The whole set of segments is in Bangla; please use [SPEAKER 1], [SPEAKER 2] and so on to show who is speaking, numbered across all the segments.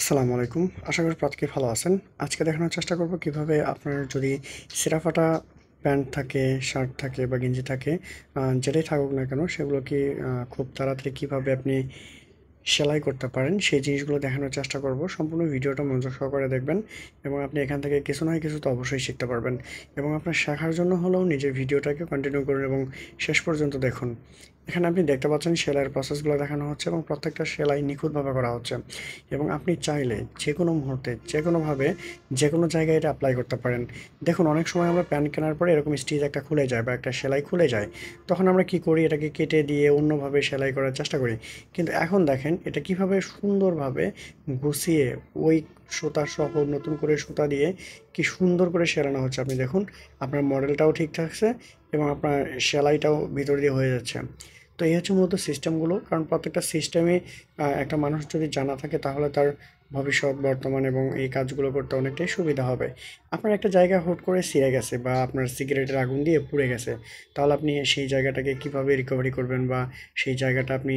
[SPEAKER 1] আসসালামু আলাইকুম আশা করি প্রত্যেকে ভালো আছেন আজকে দেখানোর চেষ্টা করব কিভাবে আপনার যদি সিরাফাটা প্যান্ট থাকে শার্ট থাকে বা গেঞ্জি থাকে যেটাই থাকুক না কেন সেগুলোকে খুব তাড়াতাড়ি কীভাবে আপনি সেলাই করতে পারেন সেই জিনিসগুলো দেখানোর চেষ্টা করব সম্পূর্ণ ভিডিওটা মনোযোগ সহকারে দেখবেন এবং আপনি এখান থেকে কিছু না কিছু তো অবশ্যই শিখতে পারবেন এবং আপনার শেখার জন্য হলেও নিজের ভিডিওটাকে কন্টিনিউ করুন এবং শেষ পর্যন্ত দেখুন এখানে আপনি দেখতে পাচ্ছেন সেলাইয়ের প্রসেসগুলো দেখানো হচ্ছে এবং প্রত্যেকটা সেলাই নিখুঁতভাবে করা হচ্ছে এবং আপনি চাইলে যে কোনো মুহূর্তে যে কোনোভাবে যে কোনো জায়গায় এটা অ্যাপ্লাই করতে পারেন দেখুন অনেক সময় আমরা প্যান্ট কেনার পরে এরকম স্টিচ একটা খুলে যায় বা একটা সেলাই খুলে যায় তখন আমরা কি করি এটাকে কেটে দিয়ে অন্যভাবে সেলাই করার চেষ্টা করি কিন্তু এখন দেখেন এটা কিভাবে সুন্দরভাবে গুছিয়ে ওই সুতা সহ নতুন করে সুতা দিয়ে কি সুন্দর করে সেরানো হচ্ছে আপনি দেখুন আপনার মডেলটাও ঠিক থাকছে এবং আপনার সেলাইটাও ভিতর দিয়ে হয়ে যাচ্ছে তো এই হচ্ছে মূলত সিস্টেমগুলো কারণ প্রত্যেকটা সিস্টেমে একটা মানুষ যদি জানা থাকে তাহলে তার ভবিষ্যৎ বর্তমান এবং এই কাজগুলো করতে অনেকটাই সুবিধা হবে আপনার একটা জায়গা হুট করে সিরে গেছে বা আপনার সিগারেটের আগুন দিয়ে পুড়ে গেছে তাহলে আপনি সেই জায়গাটাকে কিভাবে রিকভারি করবেন বা সেই জায়গাটা আপনি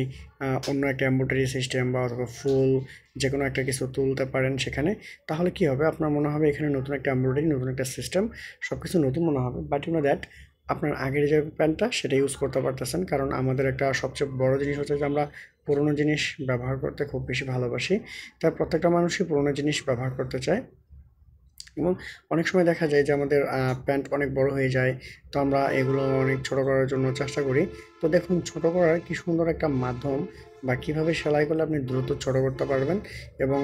[SPEAKER 1] অন্য একটা অ্যাম্বোটারি সিস্টেম বা অথবা ফুল যে কোনো একটা কিছু তুলতে পারেন সেখানে তাহলে কি হবে আপনার মনে হবে এখানে নতুন একটা অ্যাম্বোটারি নতুন একটা সিস্টেম সব কিছু নতুন মনে হবে বাট ইউনো দ্যাট আপনার আগের যে প্যান্টটা সেটা ইউজ করতে পারতেছেন কারণ আমাদের একটা সবচেয়ে বড় জিনিস হচ্ছে যে আমরা পুরনো জিনিস ব্যবহার করতে খুব বেশি ভালোবাসি তাই প্রত্যেকটা মানুষই পুরনো জিনিস ব্যবহার করতে চায় এবং অনেক সময় দেখা যায় যে আমাদের প্যান্ট অনেক বড় হয়ে যায় তো আমরা এগুলো অনেক ছোট করার জন্য চেষ্টা করি তো দেখুন ছোট করার কি সুন্দর একটা মাধ্যম বা কীভাবে সেলাই করলে আপনি দ্রুত ছোট করতে পারবেন এবং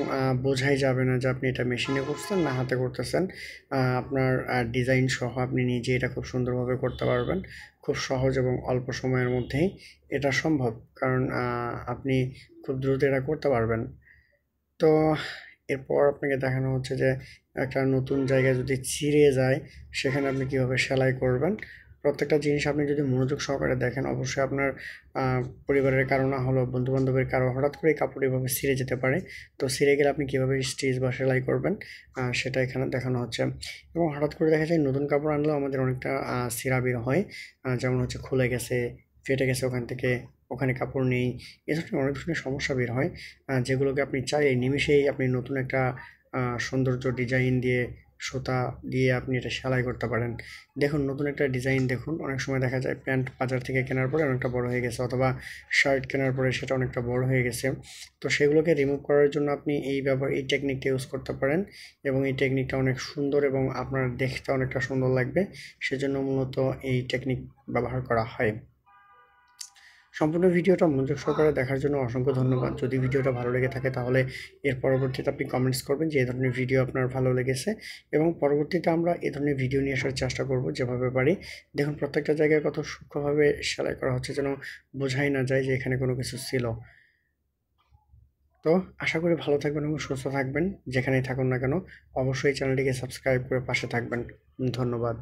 [SPEAKER 1] বোঝাই যাবে না যে আপনি এটা মেশিনে করছেন না হাতে করতেছেন আপনার ডিজাইন সহ আপনি নিজে এটা খুব সুন্দরভাবে করতে পারবেন খুব সহজ এবং অল্প সময়ের মধ্যেই এটা সম্ভব কারণ আপনি খুব দ্রুত এটা করতে পারবেন তো এরপর আপনাকে দেখানো হচ্ছে যে একটা নতুন জায়গায় যদি ছিঁড়ে যায় সেখানে আপনি কীভাবে সেলাই করবেন প্রত্যেকটা জিনিস আপনি যদি মনোযোগ সহকারে দেখেন অবশ্যই আপনার পরিবারের কারো না বন্ধুবান্ধবের কারো হঠাৎ করে কাপড় এভাবে ছিঁড়ে যেতে পারে তো ছিঁড়ে গেলে আপনি কীভাবে স্টিচ বা সেলাই করবেন সেটা এখানে দেখানো হচ্ছে এবং হঠাৎ করে দেখা যায় নতুন কাপড় আনলেও আমাদের অনেকটা সিরাবির হয় যেমন হচ্ছে খুলে গেছে ফেটে গেছে ওখান থেকে ওখানে কাপড় নেই এ ধরনের অনেক ধরনের সমস্যা বের হয় যেগুলোকে আপনি চাই এই আপনি নতুন একটা সৌন্দর্য ডিজাইন দিয়ে সুতা দিয়ে আপনি এটা সেলাই করতে পারেন দেখুন নতুন একটা ডিজাইন দেখুন অনেক সময় দেখা যায় প্যান্ট বাজার থেকে কেনার পরে অনেকটা বড় হয়ে গেছে অথবা শার্ট কেনার পরে সেটা অনেকটা বড় হয়ে গেছে তো সেগুলোকে রিমুভ করার জন্য আপনি এই ব্যবহার এই টেকনিকটা ইউজ করতে পারেন এবং এই টেকনিকটা অনেক সুন্দর এবং আপনার দেখতে অনেকটা সুন্দর লাগবে সেজন্য মূলত এই টেকনিক ব্যবহার করা হয় সম্পূর্ণ ভিডিওটা মনোযোগ সহকারে দেখার জন্য অসংখ্য ধন্যবাদ যদি ভিডিওটা ভালো লেগে থাকে তাহলে এর পরবর্তীতে আপনি কমেন্টস করবেন যে এ ধরনের ভিডিও আপনার ভালো লেগেছে এবং পরবর্তীতে আমরা এ ধরনের ভিডিও নিয়ে আসার চেষ্টা করব যেভাবে পারি দেখুন প্রত্যেকটা জায়গায় কত সূক্ষ্মভাবে সেলাই করা হচ্ছে যেন বোঝাই না যায় যে এখানে কোনো কিছু ছিল তো আশা করি ভালো থাকবেন এবং সুস্থ থাকবেন যেখানেই থাকুন না কেন অবশ্যই চ্যানেলটিকে সাবস্ক্রাইব করে পাশে থাকবেন ধন্যবাদ